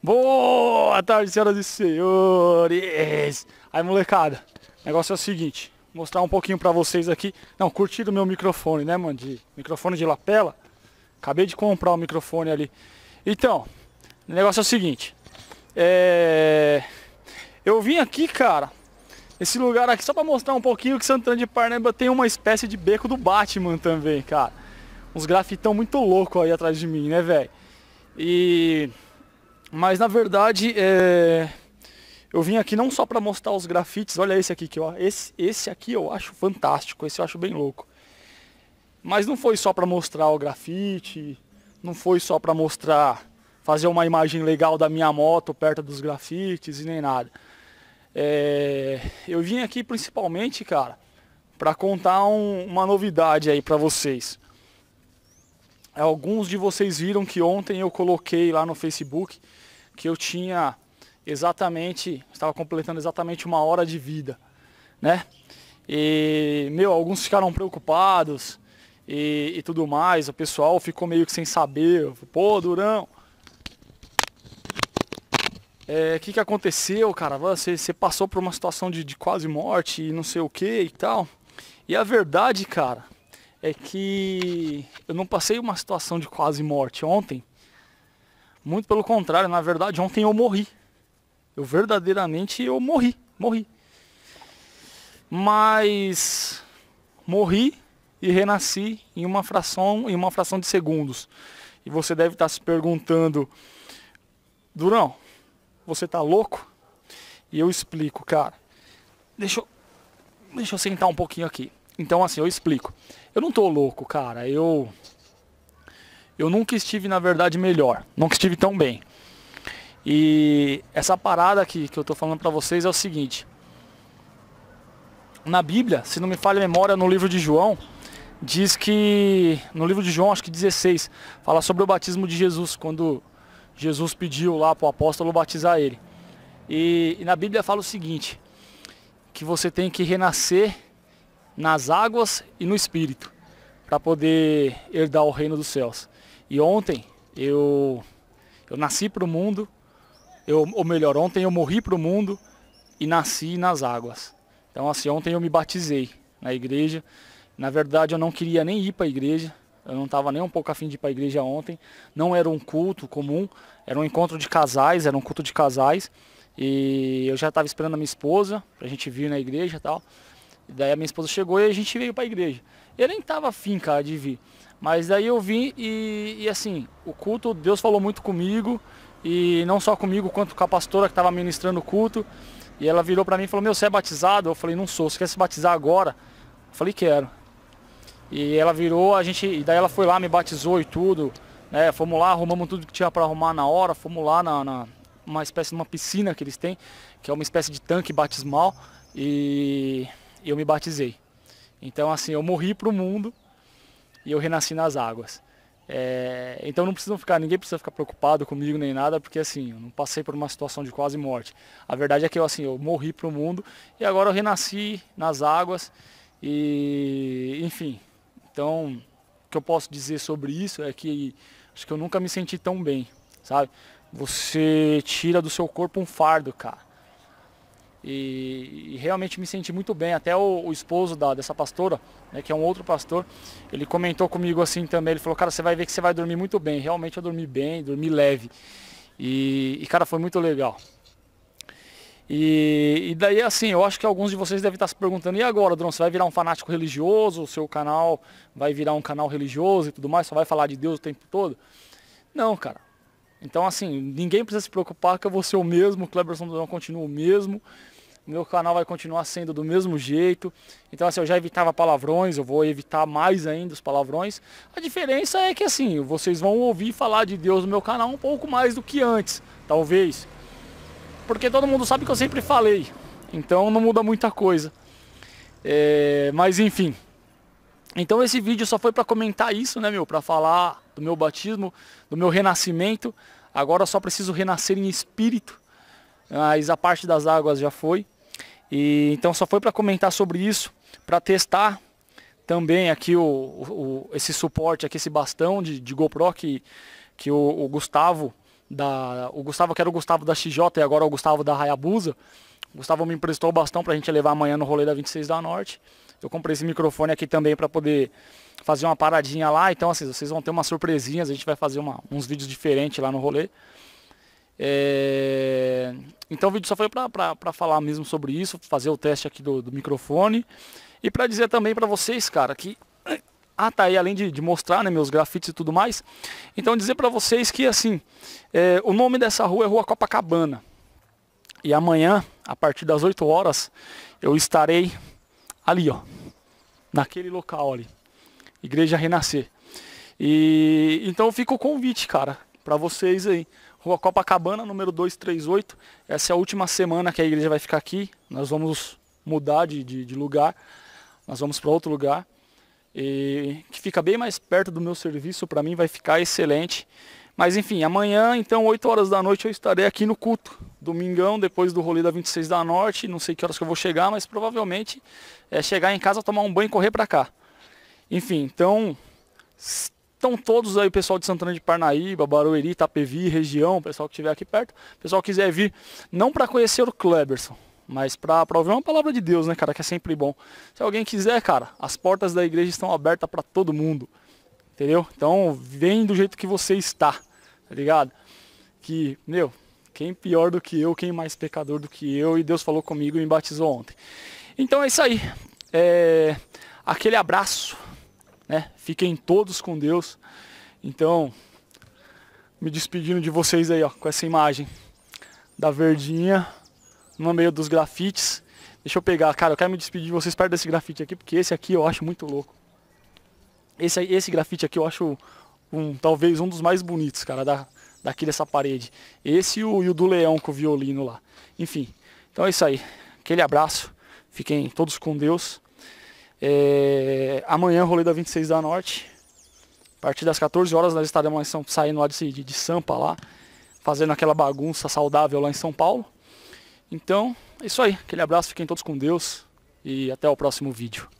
Boa tarde, senhoras e senhores! Aí, molecada, o negócio é o seguinte, vou mostrar um pouquinho pra vocês aqui. Não, curtiram o meu microfone, né, mano? De microfone de lapela. Acabei de comprar o um microfone ali. Então, o negócio é o seguinte. É... Eu vim aqui, cara, esse lugar aqui só pra mostrar um pouquinho que Santana de Parnaíba tem uma espécie de beco do Batman também, cara. Uns grafitão muito louco aí atrás de mim, né, velho? E mas na verdade, é... eu vim aqui não só para mostrar os grafites, olha esse aqui que eu, esse, esse aqui eu acho fantástico, esse eu acho bem louco. Mas não foi só para mostrar o grafite, não foi só para mostrar fazer uma imagem legal da minha moto perto dos grafites e nem nada. É... eu vim aqui principalmente, cara, para contar um, uma novidade aí para vocês. Alguns de vocês viram que ontem eu coloquei lá no Facebook que eu tinha exatamente, estava completando exatamente uma hora de vida, né? E, meu, alguns ficaram preocupados e, e tudo mais. O pessoal ficou meio que sem saber. Pô, Durão, o é, que, que aconteceu, cara? Você, você passou por uma situação de, de quase morte e não sei o que e tal. E a verdade, cara, é que eu não passei uma situação de quase morte ontem. Muito pelo contrário, na verdade, ontem eu morri. Eu verdadeiramente eu morri, morri. Mas morri e renasci em uma fração, em uma fração de segundos. E você deve estar se perguntando, Durão, você tá louco? E eu explico, cara. Deixa eu, deixa eu sentar um pouquinho aqui. Então, assim, eu explico. Eu não tô louco, cara. Eu. Eu nunca estive, na verdade, melhor. Nunca estive tão bem. E essa parada aqui que eu tô falando pra vocês é o seguinte. Na Bíblia, se não me falha a memória, no livro de João, diz que. No livro de João, acho que 16, fala sobre o batismo de Jesus, quando Jesus pediu lá pro apóstolo batizar ele. E, e na Bíblia fala o seguinte, que você tem que renascer nas águas e no espírito, para poder herdar o reino dos céus. E ontem eu, eu nasci para o mundo, eu, ou melhor, ontem eu morri para o mundo e nasci nas águas. Então assim, ontem eu me batizei na igreja. Na verdade eu não queria nem ir para a igreja, eu não estava nem um pouco afim de ir para a igreja ontem. Não era um culto comum, era um encontro de casais, era um culto de casais. E eu já estava esperando a minha esposa, para a gente vir na igreja e tal. Daí a minha esposa chegou e a gente veio para a igreja. Eu nem tava afim, cara, de vir. Mas daí eu vim e, e, assim, o culto, Deus falou muito comigo, e não só comigo, quanto com a pastora que estava ministrando o culto. E ela virou para mim e falou, meu, você é batizado? Eu falei, não sou, você quer se batizar agora? Eu falei, quero. E ela virou, a gente, e daí ela foi lá, me batizou e tudo. Né? Fomos lá, arrumamos tudo que tinha para arrumar na hora, fomos lá na, na uma espécie de uma piscina que eles têm, que é uma espécie de tanque batismal. E eu me batizei. Então, assim, eu morri para o mundo e eu renasci nas águas. É, então não precisam ficar, ninguém precisa ficar preocupado comigo nem nada, porque assim, eu não passei por uma situação de quase morte. A verdade é que eu assim, eu morri para o mundo e agora eu renasci nas águas e enfim. Então, o que eu posso dizer sobre isso é que acho que eu nunca me senti tão bem, sabe? Você tira do seu corpo um fardo, cara. E, e, realmente me senti muito bem. Até o, o esposo da, dessa pastora, né, que é um outro pastor, ele comentou comigo assim também. Ele falou, cara, você vai ver que você vai dormir muito bem. Realmente eu dormi bem, dormi leve. E, e cara, foi muito legal. E, e, daí, assim, eu acho que alguns de vocês devem estar se perguntando, e agora, drone você vai virar um fanático religioso? O seu canal vai virar um canal religioso e tudo mais? Só vai falar de Deus o tempo todo? Não, cara. Então, assim, ninguém precisa se preocupar que eu vou ser o mesmo, o Cleberson Drão continua o mesmo meu canal vai continuar sendo do mesmo jeito. Então, assim, eu já evitava palavrões, eu vou evitar mais ainda os palavrões. A diferença é que, assim, vocês vão ouvir falar de Deus no meu canal um pouco mais do que antes, talvez. Porque todo mundo sabe que eu sempre falei. Então, não muda muita coisa. É... Mas, enfim. Então, esse vídeo só foi para comentar isso, né, meu? Para falar do meu batismo, do meu renascimento. Agora eu só preciso renascer em espírito. Mas a parte das águas já foi. E então só foi para comentar sobre isso, para testar também aqui o, o, esse suporte aqui, esse bastão de, de GoPro que, que o, o, Gustavo da o Gustavo que era o Gustavo da XJ e agora é o Gustavo da Hayabusa. O Gustavo me emprestou o bastão para a gente levar amanhã no rolê da 26 da Norte. Eu comprei esse microfone aqui também para poder fazer uma paradinha lá. Então, assim, vocês vão ter umas surpresinhas. A gente vai fazer uma, uns vídeos diferentes lá no rolê. É... Então o vídeo só foi para falar mesmo sobre isso, fazer o teste aqui do, do microfone. E para dizer também para vocês, cara, que... Ah, tá aí, além de, de mostrar né, meus grafites e tudo mais. Então dizer para vocês que, assim, é, o nome dessa rua é Rua Copacabana. E amanhã, a partir das 8 horas, eu estarei ali, ó. Naquele local ali. Igreja Renascer. E então fica o convite, cara, para vocês aí. Rua Copacabana, número 238. Essa é a última semana que a igreja vai ficar aqui. Nós vamos mudar de, de, de lugar. Nós vamos para outro lugar. E, que fica bem mais perto do meu serviço, para mim vai ficar excelente. Mas enfim, amanhã, então, 8 horas da noite, eu estarei aqui no culto. Domingão, depois do rolê da 26 da Norte. Não sei que horas que eu vou chegar, mas provavelmente é chegar em casa, tomar um banho e correr para cá. Enfim, então Estão todos aí, o pessoal de Santana de Parnaíba, Barueri, Itapevi, região, pessoal que estiver aqui perto. O pessoal quiser vir, não para conhecer o Kleberson, mas para ouvir uma palavra de Deus, né, cara, que é sempre bom. Se alguém quiser, cara, as portas da igreja estão abertas para todo mundo. Entendeu? Então, vem do jeito que você está, tá ligado? Que, meu, quem pior do que eu, quem mais pecador do que eu, e Deus falou comigo e me batizou ontem. Então é isso aí. É... Aquele abraço né? Fiquem todos com Deus. Então, me despedindo de vocês aí, ó, com essa imagem da verdinha no meio dos grafites. Deixa eu pegar, cara, eu quero me despedir de vocês perto desse grafite aqui, porque esse aqui eu acho muito louco. Esse, esse grafite aqui eu acho um, talvez um dos mais bonitos, cara, da, daqui dessa parede. Esse e o, e o do leão com o violino lá. Enfim, então é isso aí. Aquele abraço. Fiquem todos com Deus. É, amanhã, rolê da 26 da Norte. A partir das 14 horas nós estaremos São, saindo lá de, de, de Sampa lá, fazendo aquela bagunça saudável lá em São Paulo. Então, é isso aí. Aquele abraço, fiquem todos com Deus e até o próximo vídeo.